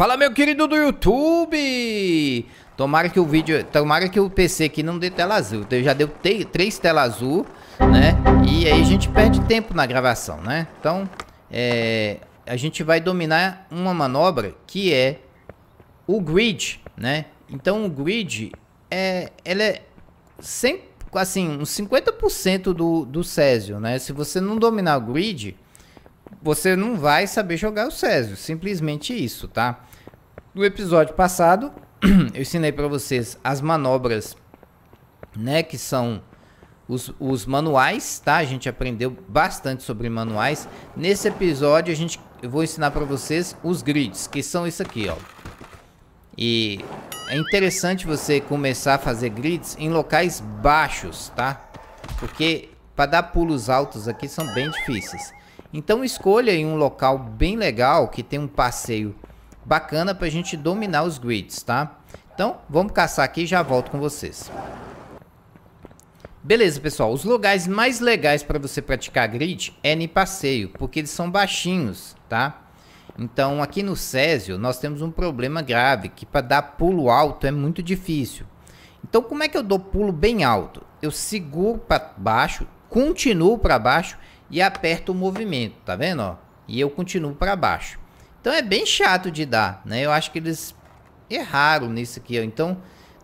Fala meu querido do YouTube! Tomara que o vídeo, tomara que o PC aqui não dê tela azul. Então, já deu três tela azul, né? E aí a gente perde tempo na gravação, né? Então, é, a gente vai dominar uma manobra que é o grid, né? Então o grid é, ela é sempre, assim, uns 50% do, do Césio, né? Se você não dominar o grid, você não vai saber jogar o Césio, simplesmente isso, tá? No episódio passado, eu ensinei para vocês as manobras, né, que são os, os, manuais, tá? A gente aprendeu bastante sobre manuais. Nesse episódio, a gente, eu vou ensinar para vocês os grids, que são isso aqui, ó. E é interessante você começar a fazer grids em locais baixos, tá? Porque para dar pulos altos aqui são bem difíceis. Então escolha aí um local bem legal que tem um passeio bacana para a gente dominar os grids, tá? Então, vamos caçar aqui e já volto com vocês. Beleza, pessoal. Os lugares mais legais para você praticar grid é em passeio, porque eles são baixinhos, tá? Então, aqui no Césio, nós temos um problema grave, que para dar pulo alto é muito difícil. Então, como é que eu dou pulo bem alto? Eu seguro para baixo, continuo para baixo e aperto o movimento, tá vendo? Ó? E eu continuo para baixo. Então é bem chato de dar, né? Eu acho que eles erraram nisso aqui, ó. Então,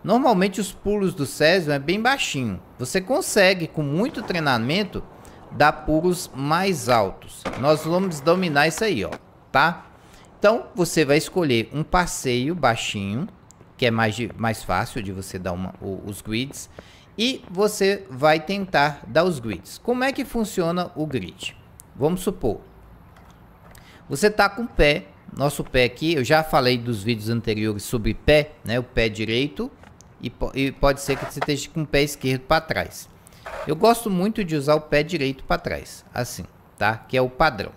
normalmente os pulos do Césio é bem baixinho. Você consegue, com muito treinamento, dar pulos mais altos. Nós vamos dominar isso aí, ó, tá? Então, você vai escolher um passeio baixinho, que é mais, de, mais fácil de você dar uma, os grids. E você vai tentar dar os grids. Como é que funciona o grid? Vamos supor, você tá com o pé, nosso pé aqui, eu já falei dos vídeos anteriores sobre pé, né? O pé direito e, e pode ser que você esteja com o pé esquerdo para trás. Eu gosto muito de usar o pé direito para trás, assim, tá? Que é o padrão.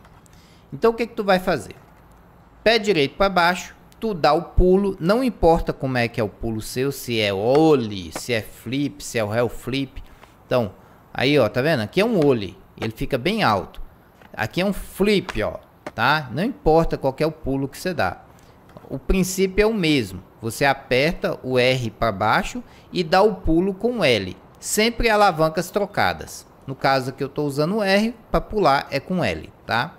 Então o que que tu vai fazer? Pé direito para baixo, tu dá o pulo, não importa como é que é o pulo seu, se é ollie, se é flip, se é o hell flip. Então, aí ó, tá vendo? Aqui é um ollie, ele fica bem alto. Aqui é um flip, ó tá? Não importa qual é o pulo que você dá. O princípio é o mesmo. Você aperta o R para baixo e dá o pulo com L. Sempre alavancas trocadas. No caso que eu estou usando o R, para pular é com L, tá?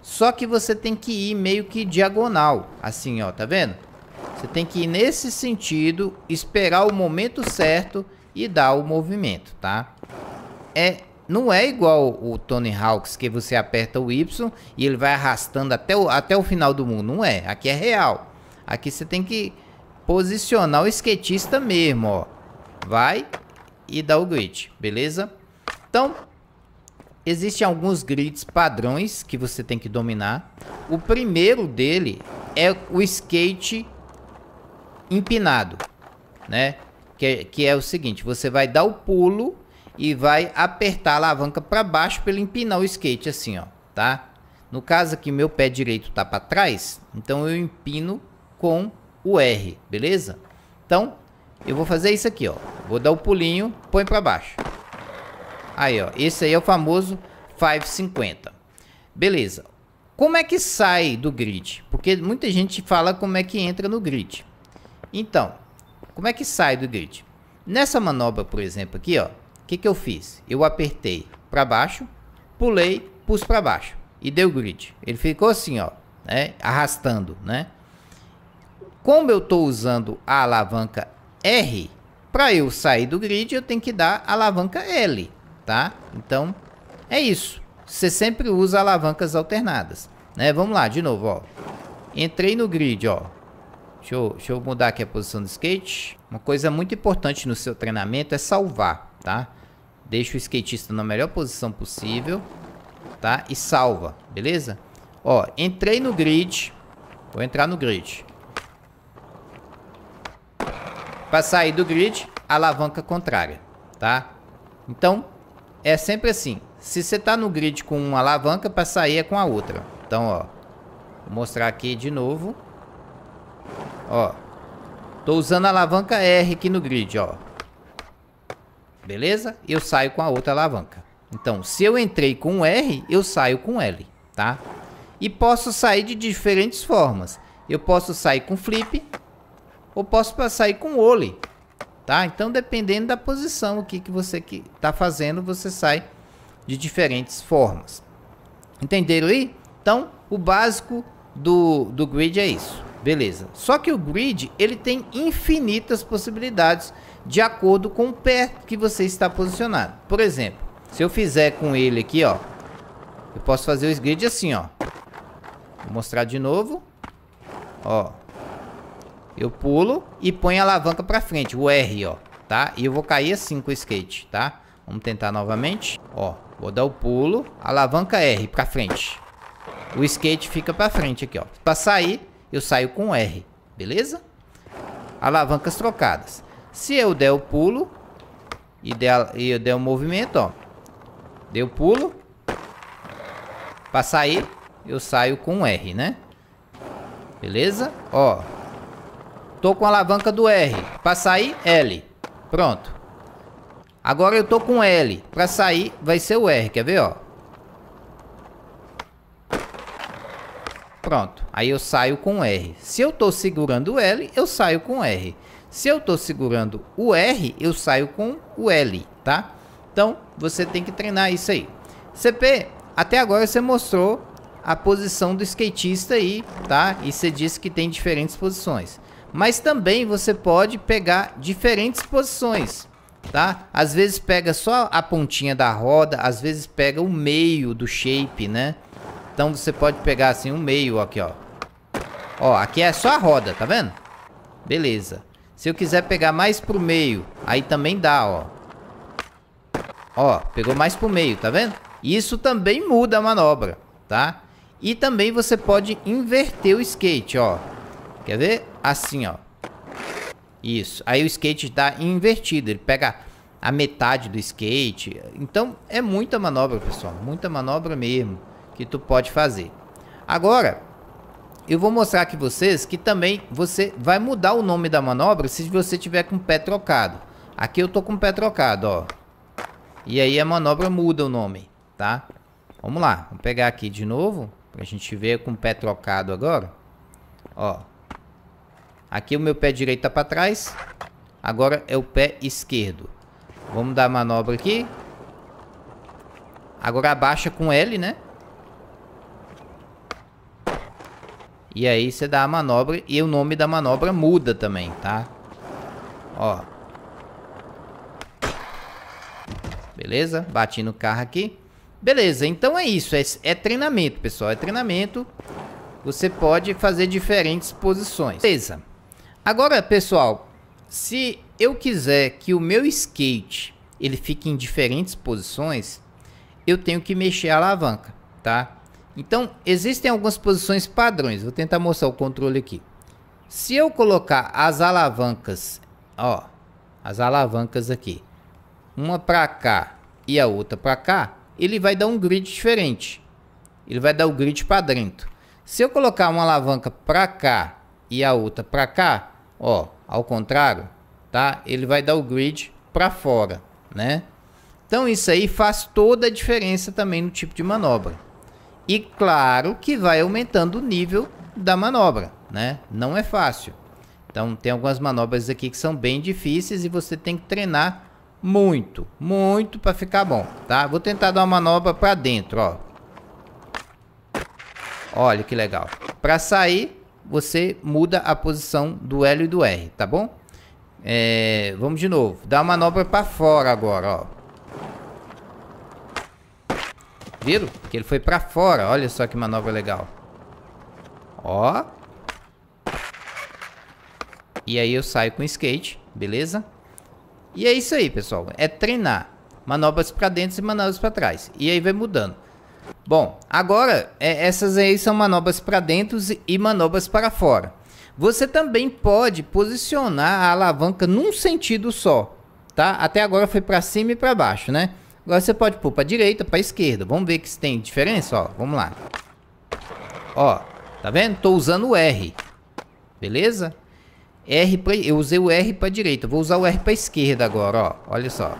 Só que você tem que ir meio que diagonal, assim, ó, tá vendo? Você tem que ir nesse sentido, esperar o momento certo e dar o movimento, tá? É não é igual o Tony Hawks, que você aperta o Y e ele vai arrastando até o, até o final do mundo. Não é. Aqui é real. Aqui você tem que posicionar o skatista mesmo, ó. Vai e dá o grid, beleza? Então, existem alguns grids padrões que você tem que dominar. O primeiro dele é o skate empinado, né? Que, é, que é o seguinte, você vai dar o pulo e vai apertar a alavanca para baixo para ele empinar o skate assim, ó, tá? No caso aqui meu pé direito tá para trás, então eu empino com o R, beleza? Então, eu vou fazer isso aqui, ó. Vou dar o pulinho, põe para baixo. Aí, ó, esse aí é o famoso 550. Beleza. Como é que sai do grid? Porque muita gente fala como é que entra no grid. Então, como é que sai do grid? Nessa manobra, por exemplo, aqui, ó, o que, que eu fiz? Eu apertei para baixo, pulei, pus para baixo e deu grid. Ele ficou assim, ó, né? arrastando, né? Como eu estou usando a alavanca R, para eu sair do grid, eu tenho que dar alavanca L, tá? Então, é isso. Você sempre usa alavancas alternadas, né? Vamos lá, de novo, ó. Entrei no grid, ó. Deixa eu, deixa eu mudar aqui a posição do skate. Uma coisa muito importante no seu treinamento é salvar tá? Deixa o skatista na melhor posição possível, tá? E salva, beleza? Ó, entrei no grid. Vou entrar no grid. Para sair do grid, alavanca contrária, tá? Então, é sempre assim. Se você tá no grid com uma alavanca, para sair é com a outra. Então, ó. Vou mostrar aqui de novo. Ó. Tô usando a alavanca R aqui no grid, ó. Beleza? Eu saio com a outra alavanca. Então, se eu entrei com R, eu saio com L, tá? E posso sair de diferentes formas. Eu posso sair com flip ou posso sair com ole, tá? Então, dependendo da posição aqui que você que tá fazendo, você sai de diferentes formas. Entenderam aí? Então, o básico do, do grid é isso. Beleza. Só que o grid, ele tem infinitas possibilidades de acordo com o pé que você está posicionado. Por exemplo, se eu fizer com ele aqui, ó. Eu posso fazer o grid assim, ó. Vou mostrar de novo. Ó. Eu pulo e ponho a alavanca pra frente, o R, ó. Tá? E eu vou cair assim com o skate, tá? Vamos tentar novamente. Ó, vou dar o pulo, alavanca R pra frente. O skate fica pra frente aqui, ó. Pra sair, eu saio com R, beleza? Alavancas trocadas. Se eu der o pulo e, der, e eu der o movimento, ó. deu o pulo. Pra sair, eu saio com R, né? Beleza? Ó. Tô com a alavanca do R. Pra sair, L. Pronto. Agora eu tô com L. Pra sair, vai ser o R. Quer ver, ó? Pronto. Aí eu saio com R. Se eu tô segurando L, eu saio com R. Se eu estou segurando o R, eu saio com o L, tá? Então, você tem que treinar isso aí. CP, até agora você mostrou a posição do skatista aí, tá? E você disse que tem diferentes posições. Mas também você pode pegar diferentes posições, tá? Às vezes pega só a pontinha da roda, às vezes pega o meio do shape, né? Então você pode pegar assim o meio aqui, ó. Ó, aqui é só a roda, tá vendo? Beleza. Se eu quiser pegar mais pro meio, aí também dá, ó. Ó, pegou mais pro meio, tá vendo? Isso também muda a manobra, tá? E também você pode inverter o skate, ó. Quer ver? Assim, ó. Isso. Aí o skate dá tá invertido. Ele pega a metade do skate. Então, é muita manobra, pessoal. Muita manobra mesmo que tu pode fazer. Agora, eu vou mostrar aqui vocês que também você vai mudar o nome da manobra se você tiver com o pé trocado. Aqui eu tô com o pé trocado, ó. E aí a manobra muda o nome, tá? Vamos lá, vou pegar aqui de novo pra gente ver com o pé trocado agora. Ó. Aqui o meu pé direito tá pra trás. Agora é o pé esquerdo. Vamos dar a manobra aqui. Agora abaixa com L, né? E aí você dá a manobra e o nome da manobra muda também, tá? Ó. Beleza? Bati no carro aqui. Beleza, então é isso. É, é treinamento, pessoal. É treinamento. Você pode fazer diferentes posições. Beleza. Agora, pessoal, se eu quiser que o meu skate ele fique em diferentes posições, eu tenho que mexer a alavanca, tá? Então, existem algumas posições padrões. Vou tentar mostrar o controle aqui. Se eu colocar as alavancas, ó, as alavancas aqui, uma para cá e a outra para cá, ele vai dar um grid diferente. Ele vai dar o grid padrão. Se eu colocar uma alavanca para cá e a outra para cá, ó, ao contrário, tá? Ele vai dar o grid para fora, né? Então isso aí faz toda a diferença também no tipo de manobra. E claro que vai aumentando o nível da manobra, né? Não é fácil. Então tem algumas manobras aqui que são bem difíceis e você tem que treinar muito, muito para ficar bom, tá? Vou tentar dar uma manobra para dentro, ó. Olha que legal. Para sair, você muda a posição do L e do R, tá bom? É, vamos de novo. Dá uma manobra para fora agora, ó. Viram? Que ele foi pra fora. Olha só que manobra legal. Ó. E aí eu saio com o skate, beleza? E é isso aí, pessoal. É treinar. Manobras pra dentro e manobras pra trás. E aí vai mudando. Bom, agora é, essas aí são manobras para dentro e manobras para fora. Você também pode posicionar a alavanca num sentido só, tá? Até agora foi para cima e para baixo, né? Agora você pode pôr pra direita, pra esquerda. Vamos ver se tem diferença, ó. Vamos lá. Ó, tá vendo? Tô usando o R. Beleza? R pra... Eu usei o R pra direita. Vou usar o R pra esquerda agora, ó. Olha só.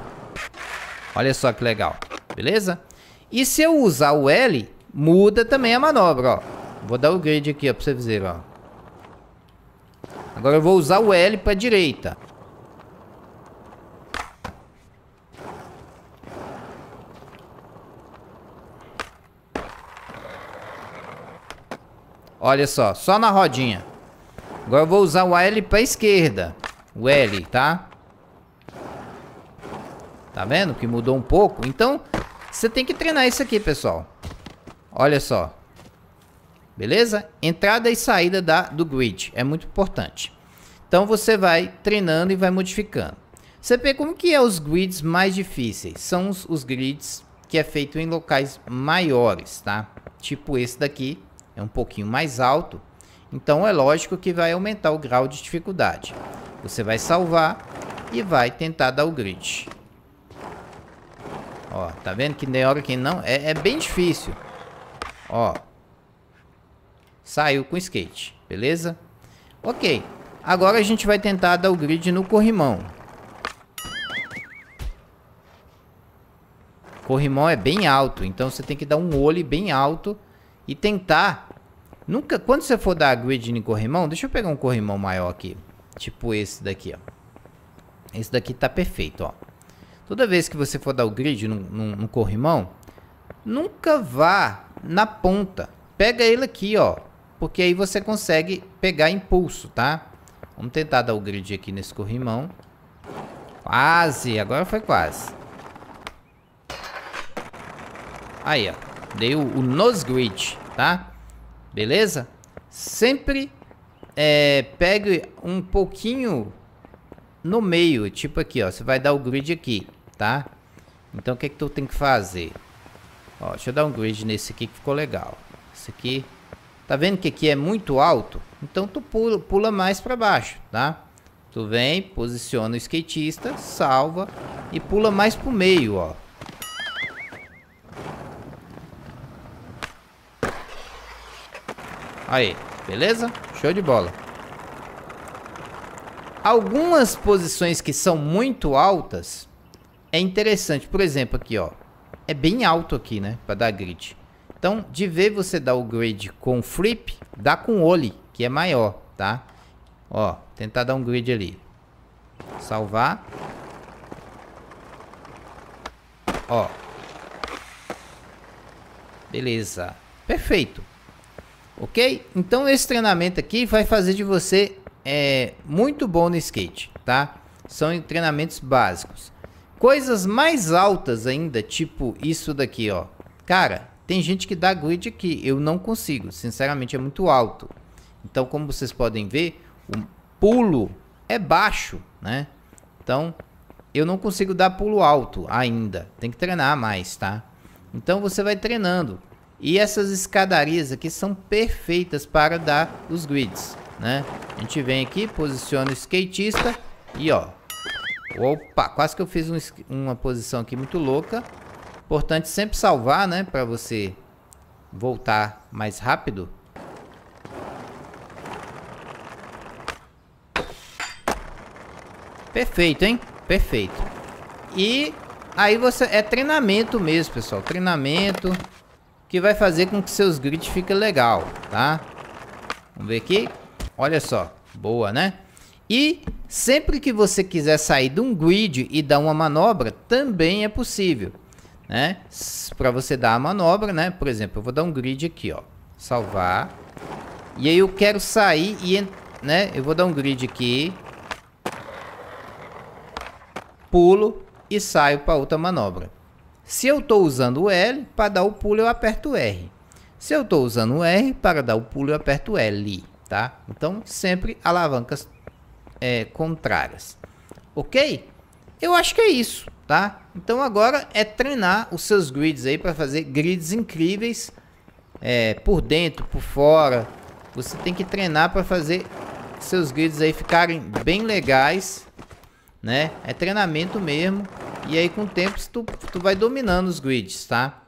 Olha só que legal. Beleza? E se eu usar o L, muda também a manobra, ó. Vou dar o grade aqui, ó, pra vocês verem, ó. Agora eu vou usar o L pra direita. Olha só, só na rodinha. Agora eu vou usar o L pra esquerda. O L, tá? Tá vendo que mudou um pouco? Então, você tem que treinar isso aqui, pessoal. Olha só. Beleza? Entrada e saída da, do grid. É muito importante. Então, você vai treinando e vai modificando. Você vê como que é os grids mais difíceis? São os, os grids que é feito em locais maiores, tá? Tipo esse daqui, é um pouquinho mais alto, então é lógico que vai aumentar o grau de dificuldade. Você vai salvar e vai tentar dar o grid. Ó, tá vendo que hora, que não? É, é bem difícil. Ó. Saiu com skate, beleza? Ok. Agora a gente vai tentar dar o grid no corrimão. Corrimão é bem alto, então você tem que dar um olho bem alto e tentar. Nunca, quando você for dar grid em corrimão, deixa eu pegar um corrimão maior aqui. Tipo esse daqui, ó. Esse daqui tá perfeito, ó. Toda vez que você for dar o grid no, no corrimão, nunca vá na ponta. Pega ele aqui, ó. Porque aí você consegue pegar impulso, tá? Vamos tentar dar o grid aqui nesse corrimão. Quase, agora foi quase. Aí, ó. Dei o, o grid tá? Beleza? Sempre é, pegue um pouquinho no meio, tipo aqui, ó. Você vai dar o grid aqui, tá? Então o que é que tu tem que fazer? Ó, deixa eu dar um grid nesse aqui que ficou legal. Esse aqui, tá vendo que aqui é muito alto? Então tu pula, pula mais para baixo, tá? Tu vem, posiciona o skatista, salva e pula mais pro meio, ó. Aí, beleza? Show de bola. Algumas posições que são muito altas é interessante. Por exemplo, aqui, ó. É bem alto aqui, né? Pra dar grid. Então, de ver você dar o grid com flip, dá com ollie, que é maior, tá? Ó, tentar dar um grid ali. Salvar. Ó. Beleza. Perfeito. Ok? Então esse treinamento aqui vai fazer de você é, muito bom no skate, tá? São treinamentos básicos. Coisas mais altas ainda, tipo isso daqui, ó. Cara, tem gente que dá grid aqui, eu não consigo, sinceramente é muito alto. Então como vocês podem ver, o pulo é baixo, né? Então eu não consigo dar pulo alto ainda, tem que treinar mais, tá? Então você vai treinando, e essas escadarias aqui são perfeitas para dar os grids, né? A gente vem aqui, posiciona o skatista e ó. Opa, quase que eu fiz um, uma posição aqui muito louca. Importante sempre salvar, né? Para você voltar mais rápido. Perfeito, hein? Perfeito. E aí você... É treinamento mesmo, pessoal. Treinamento que vai fazer com que seus grids fiquem legal, tá? Vamos ver aqui. Olha só, boa, né? E sempre que você quiser sair de um grid e dar uma manobra, também é possível, né? Para você dar a manobra, né? Por exemplo, eu vou dar um grid aqui, ó. Salvar. E aí eu quero sair e, né? Eu vou dar um grid aqui. Pulo e saio para outra manobra. Se eu estou usando o L, para dar o pulo eu aperto o R. Se eu estou usando o R, para dar o pulo eu aperto L, tá? Então, sempre alavancas é, contrárias, ok? Eu acho que é isso, tá? Então agora é treinar os seus grids aí para fazer grids incríveis é, por dentro, por fora. Você tem que treinar para fazer seus grids aí ficarem bem legais né? É treinamento mesmo. E aí com o tempo tu, tu vai dominando os grids, tá?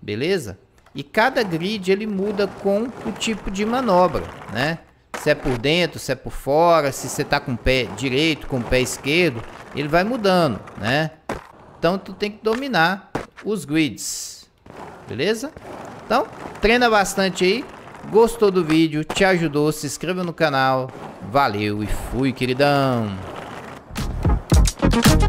Beleza? E cada grid ele muda com o tipo de manobra, né? Se é por dentro, se é por fora, se você tá com o pé direito, com o pé esquerdo, ele vai mudando, né? Então tu tem que dominar os grids, beleza? Então, treina bastante aí. Gostou do vídeo? Te ajudou? Se inscreva no canal. Valeu e fui, queridão! Thank you.